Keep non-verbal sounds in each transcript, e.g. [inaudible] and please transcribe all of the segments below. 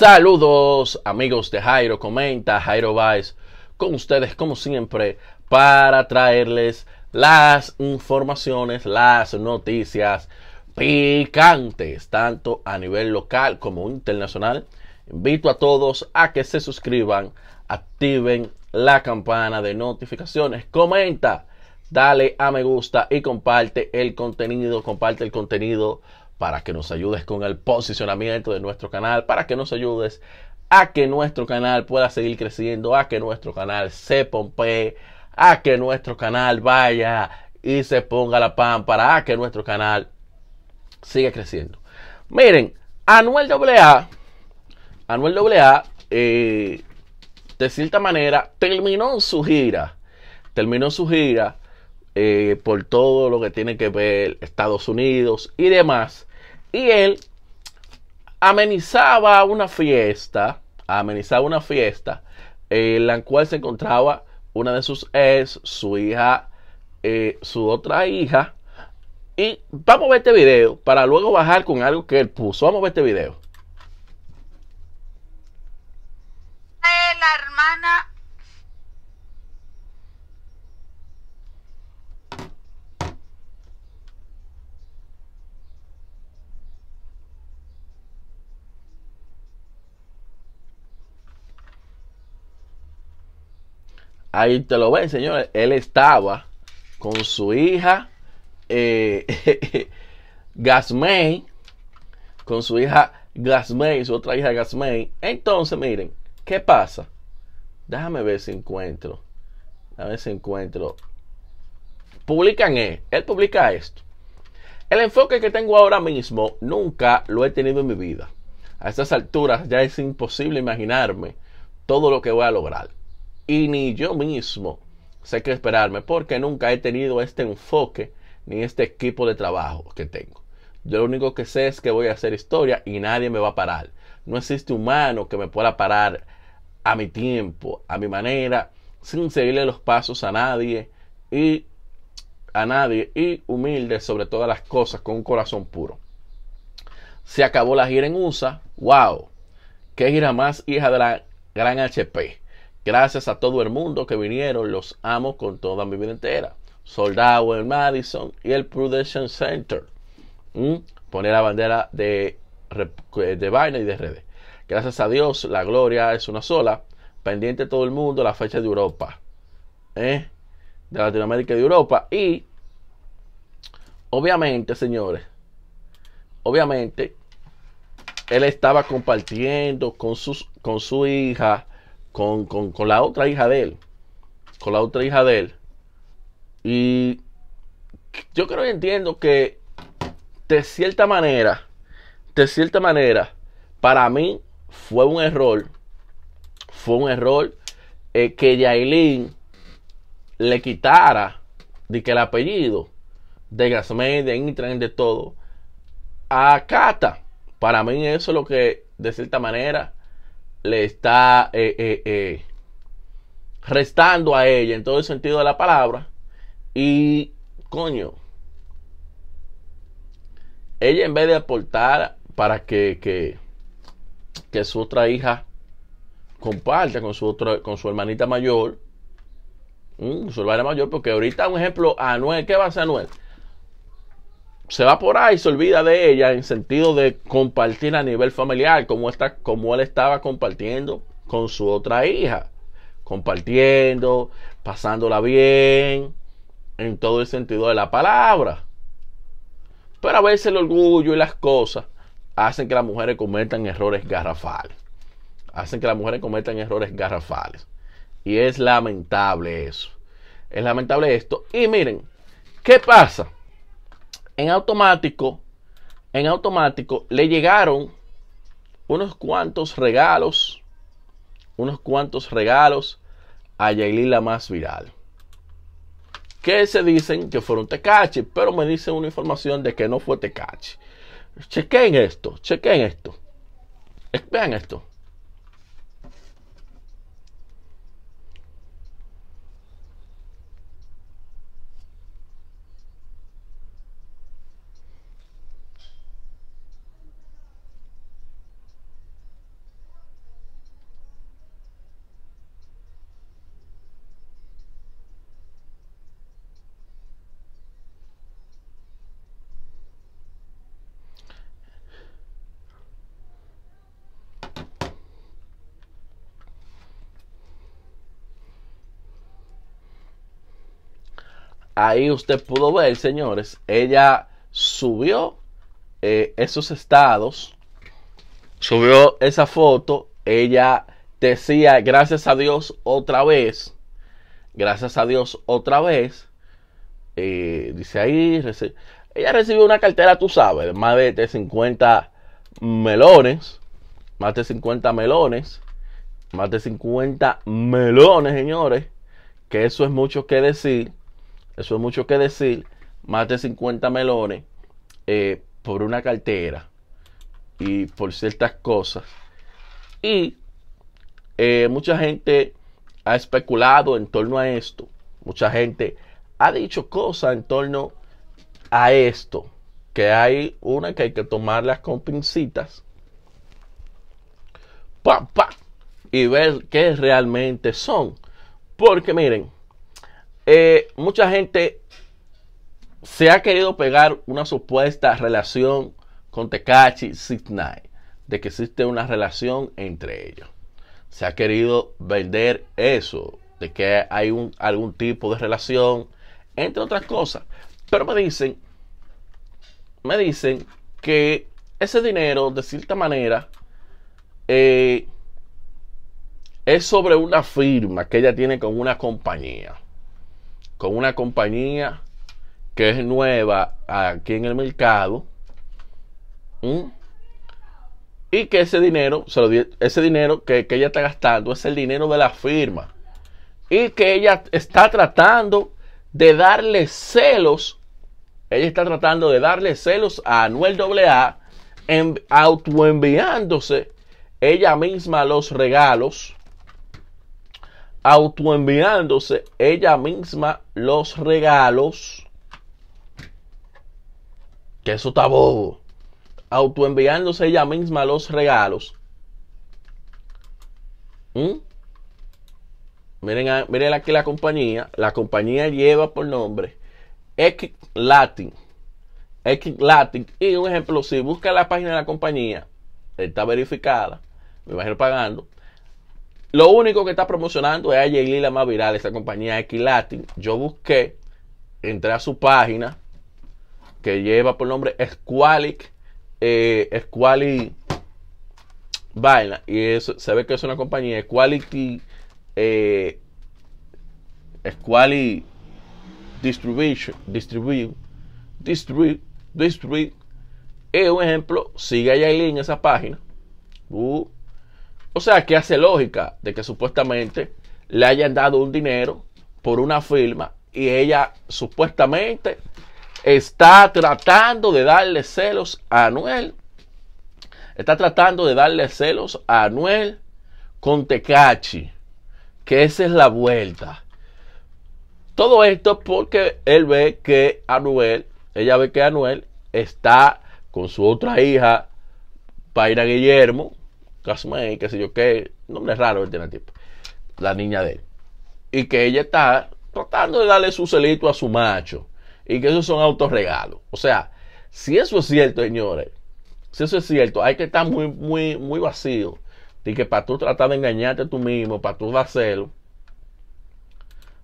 Saludos amigos de Jairo Comenta, Jairo Vice con ustedes como siempre para traerles las informaciones, las noticias picantes, tanto a nivel local como internacional. Invito a todos a que se suscriban, activen la campana de notificaciones, comenta, dale a me gusta y comparte el contenido, comparte el contenido para que nos ayudes con el posicionamiento de nuestro canal, para que nos ayudes a que nuestro canal pueda seguir creciendo, a que nuestro canal se pompee, a que nuestro canal vaya y se ponga la pámpara, a que nuestro canal siga creciendo. Miren, Anuel AA, Anuel AA, eh, de cierta manera, terminó su gira, terminó su gira eh, por todo lo que tiene que ver Estados Unidos y demás. Y él amenizaba una fiesta, amenizaba una fiesta en la cual se encontraba una de sus ex, su hija, eh, su otra hija. Y vamos a ver este video para luego bajar con algo que él puso. Vamos a ver este video. La hermana Ahí te lo ven, señores. Él estaba con su hija eh, [laughs] con su hija Gasmay, su otra hija Gasmay. Entonces, miren, ¿qué pasa? Déjame ver si encuentro. A ver si encuentro. Publican él. E, él publica esto. El enfoque que tengo ahora mismo nunca lo he tenido en mi vida. A estas alturas ya es imposible imaginarme todo lo que voy a lograr y ni yo mismo sé qué esperarme porque nunca he tenido este enfoque ni este equipo de trabajo que tengo. Yo lo único que sé es que voy a hacer historia y nadie me va a parar. No existe humano que me pueda parar a mi tiempo, a mi manera, sin seguirle los pasos a nadie y a nadie y humilde sobre todas las cosas con un corazón puro. Se acabó la gira en USA. Wow. Qué gira más hija de la gran HP. Gracias a todo el mundo que vinieron, los amo con toda mi vida entera. Soldado en Madison y el Prudential Center. Pone ¿Mm? Poner la bandera de, de vaina y de redes Gracias a Dios, la gloria es una sola. Pendiente todo el mundo la fecha de Europa. ¿Eh? De Latinoamérica y de Europa. Y, obviamente, señores, obviamente, él estaba compartiendo con, sus, con su hija con, con, la otra hija de él. Con la otra hija de él. Y yo creo que entiendo que de cierta manera, de cierta manera, para mí fue un error. Fue un error eh, que Yailin le quitara de que el apellido de Gasmey, de Intran, de todo, a Cata. Para mí eso es lo que, de cierta manera, le está eh, eh, eh, restando a ella en todo el sentido de la palabra. Y, coño, ella en vez de aportar para que, que, que su otra hija comparta con su, otra, con su hermanita mayor, mm, su hermana mayor, porque ahorita, un ejemplo, a Noel ¿qué va a ser Anuel? se va por ahí, se olvida de ella en sentido de compartir a nivel familiar, como, está, como él estaba compartiendo con su otra hija. Compartiendo, pasándola bien, en todo el sentido de la palabra. Pero a veces el orgullo y las cosas hacen que las mujeres cometan errores garrafales. Hacen que las mujeres cometan errores garrafales. Y es lamentable eso. Es lamentable esto. Y miren, ¿qué pasa? en automático, en automático le llegaron unos cuantos regalos, unos cuantos regalos a Yailila más viral. Que se dicen que fueron tecache, pero me dicen una información de que no fue tecache. Chequen esto, chequen esto. Vean esto. Ahí usted pudo ver, señores, ella subió eh, esos estados, subió esa foto, ella decía, gracias a Dios otra vez, gracias a Dios otra vez, eh, dice ahí, ella recibió una cartera, tú sabes, más de, de 50 melones, más de 50 melones, más de 50 melones, señores, que eso es mucho que decir. Eso es mucho que decir. Más de 50 melones eh, por una cartera y por ciertas cosas. Y eh, mucha gente ha especulado en torno a esto. Mucha gente ha dicho cosas en torno a esto. Que hay una que hay que tomarlas con pincitas. Pa, pa, y ver qué realmente son. Porque miren, eh, mucha gente se ha querido pegar una supuesta relación con Tekachi 69 de que existe una relación entre ellos. Se ha querido vender eso, de que hay algún tipo de relación, entre otras cosas. Pero me dicen, me dicen que ese dinero, de cierta manera, eh, es sobre una firma que ella tiene con una compañía con una compañía que es nueva aquí en el mercado y que ese dinero, ese dinero que, ella está gastando es el dinero de la firma y que ella está tratando de darle celos, ella está tratando de darle celos a Anuel AA en, autoenviándose ella misma los regalos autoenviándose ella misma los regalos. Que eso está bobo. Autoenviándose ella misma los regalos. ¿Mm? Miren, aquí la compañía. La compañía lleva por nombre X Latin. X Latin. Y un ejemplo, si busca la página de la compañía, está verificada, me imagino pagando lo único que está promocionando es a la más viral, esa compañía Equilatin. Yo busqué, entré a su página, que lleva por nombre Squalic, eh, Squalic Vaina. Y eso, se ve que es una compañía, Squalic, eh, Distribution, Distribute, Distribute, Distribute. Es un ejemplo, sigue a en esa página. Uh, o sea que hace lógica de que supuestamente le hayan dado un dinero por una firma y ella supuestamente está tratando de darle celos a Anuel. Está tratando de darle celos a Anuel con Tecachi. Que esa es la vuelta. Todo esto porque él ve que Anuel, ella ve que Anuel está con su otra hija, Paira Guillermo, Casmay, qué sé yo qué, nombre raro él tiene el tipo, la niña de él. Y que ella está tratando de darle su celito a su macho. Y que esos son autorregalos. O sea, si eso es cierto, señores, si eso es cierto, hay que estar muy, muy, muy vacío. Y que para tú tratar de engañarte tú mismo, para tú hacerlo,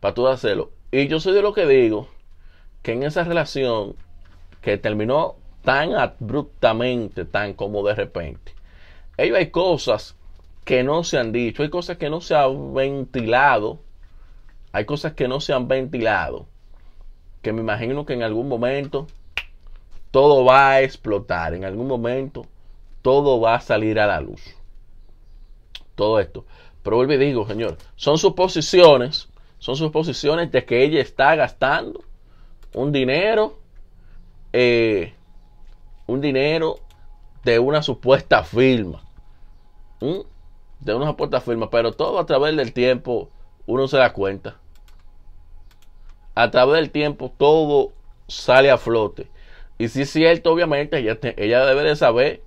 para tú hacerlo. Y yo soy de lo que digo, que en esa relación que terminó tan abruptamente, tan como de repente, hay cosas que no se han dicho, hay cosas que no se han ventilado, hay cosas que no se han ventilado, que me imagino que en algún momento todo va a explotar, en algún momento todo va a salir a la luz. Todo esto. Pero vuelvo y digo, señor, son suposiciones, son posiciones de que ella está gastando un dinero, eh, un dinero de una supuesta firma. ¿Mm? De una supuesta firma, pero todo a través del tiempo uno se da cuenta. A través del tiempo todo sale a flote. Y si es cierto, obviamente, ella, ella debe de saber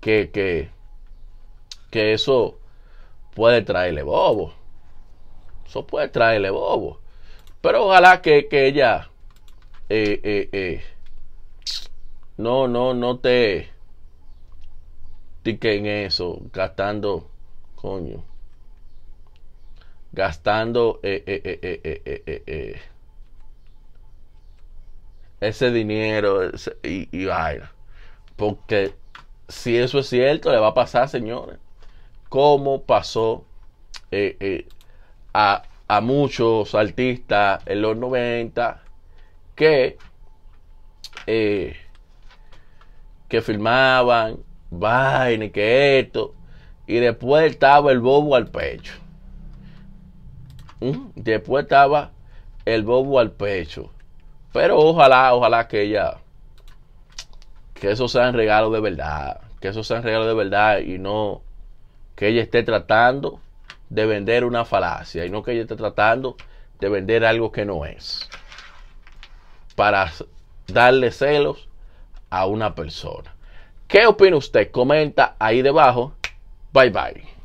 que, que, eso puede traerle bobo. Eso puede traerle bobo. Pero ojalá que, ella eh, eh, eh, no, no, no te que en eso, gastando, coño, gastando eh, eh, eh, ese dinero y, y Porque si eso es cierto, le va a pasar, señores. Como pasó a, muchos artistas en los 90 que que filmaban vaina y que esto. Y después estaba el bobo al pecho. Mm, después estaba el bobo al pecho. Pero ojalá, ojalá que ella, que sea sean regalo de verdad. Que sea sean regalo de verdad y no que ella esté tratando de vender una falacia y no que ella esté tratando de vender algo que no es. Para darle celos a una persona. ¿Qué opina usted? Comenta ahí debajo. Bye bye.